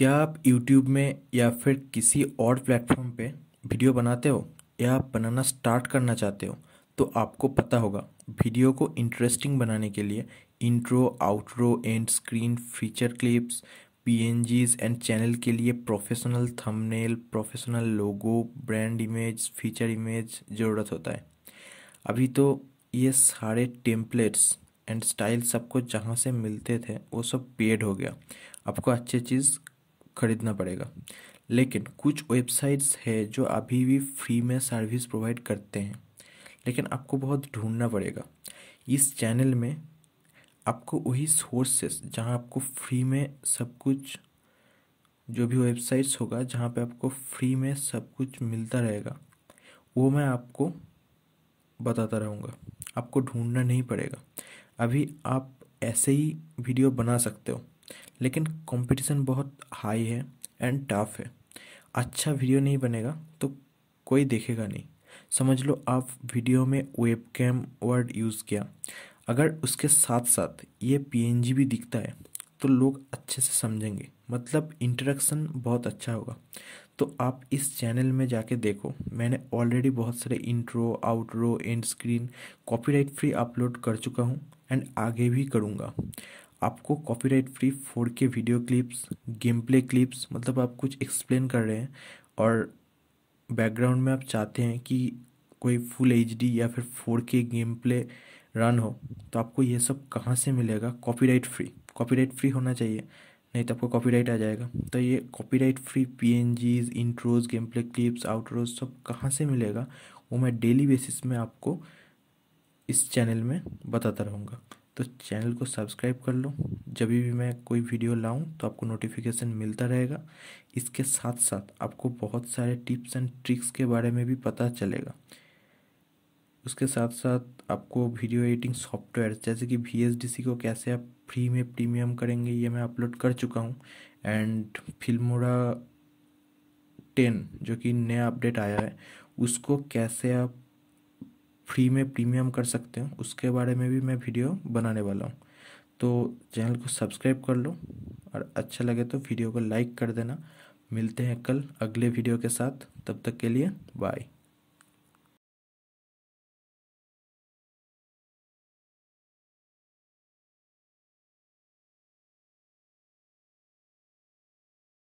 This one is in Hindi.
क्या आप यूट्यूब में या फिर किसी और प्लेटफॉर्म पे वीडियो बनाते हो या आप बनाना स्टार्ट करना चाहते हो तो आपको पता होगा वीडियो को इंटरेस्टिंग बनाने के लिए intro outro end screen feature clips पी एंड चैनल के लिए professional thumbnail professional logo brand image feature image ज़रूरत होता है अभी तो ये सारे टेम्पलेट्स एंड स्टाइल सबको जहाँ से मिलते थे वो सब पेड हो गया आपको अच्छी चीज़ ख़रीदना पड़ेगा लेकिन कुछ वेबसाइट्स है जो अभी भी फ्री में सर्विस प्रोवाइड करते हैं लेकिन आपको बहुत ढूंढना पड़ेगा इस चैनल में आपको वही सोर्सेस जहां आपको फ्री में सब कुछ जो भी वेबसाइट्स होगा जहां पे आपको फ्री में सब कुछ मिलता रहेगा वो मैं आपको बताता रहूँगा आपको ढूंढना नहीं पड़ेगा अभी आप ऐसे ही वीडियो बना सकते हो लेकिन कंपटीशन बहुत हाई है एंड टफ है अच्छा वीडियो नहीं बनेगा तो कोई देखेगा नहीं समझ लो आप वीडियो में वेब कैम वर्ड यूज़ किया अगर उसके साथ साथ ये पी भी दिखता है तो लोग अच्छे से समझेंगे मतलब इंटरेक्शन बहुत अच्छा होगा तो आप इस चैनल में जाके देखो मैंने ऑलरेडी बहुत सारे intro outro end screen copyright free upload कर चुका हूँ एंड आगे भी करूँगा आपको copyright free four K video clips game play clips मतलब आप कुछ एक्सप्लेन कर रहे हैं और बैकग्राउंड में आप चाहते हैं कि कोई फुल एच या फिर फोर के गेम प्ले रन हो तो आपको ये सब कहाँ से मिलेगा कॉपीराइट फ्री कॉपीराइट फ्री होना चाहिए नहीं तो आपको कॉपीराइट आ जाएगा तो ये copyright free P N Gs intros game play clips outros सब कहाँ से मिलेगा वो मैं डेली बेसिस में आपको इस चैनल में बताता रहूँगा तो चैनल को सब्सक्राइब कर लो जब भी मैं कोई वीडियो लाऊं तो आपको नोटिफिकेशन मिलता रहेगा इसके साथ साथ आपको बहुत सारे टिप्स एंड ट्रिक्स के बारे में भी पता चलेगा उसके साथ साथ आपको वीडियो एडिटिंग सॉफ्टवेयर जैसे कि वी को कैसे आप फ्री में प्रीमियम करेंगे ये मैं अपलोड कर चुका हूँ एंड फिल्मोरा टेन जो कि नया अपडेट आया है उसको कैसे आप फ्री में प्रीमियम कर सकते हो उसके बारे में भी मैं वीडियो बनाने वाला हूँ तो चैनल को सब्सक्राइब कर लो और अच्छा लगे तो वीडियो को लाइक कर देना मिलते हैं कल अगले वीडियो के साथ तब तक के लिए बाय